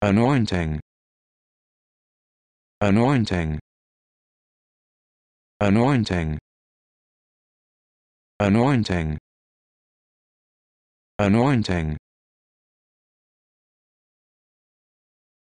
anointing anointing anointing anointing anointing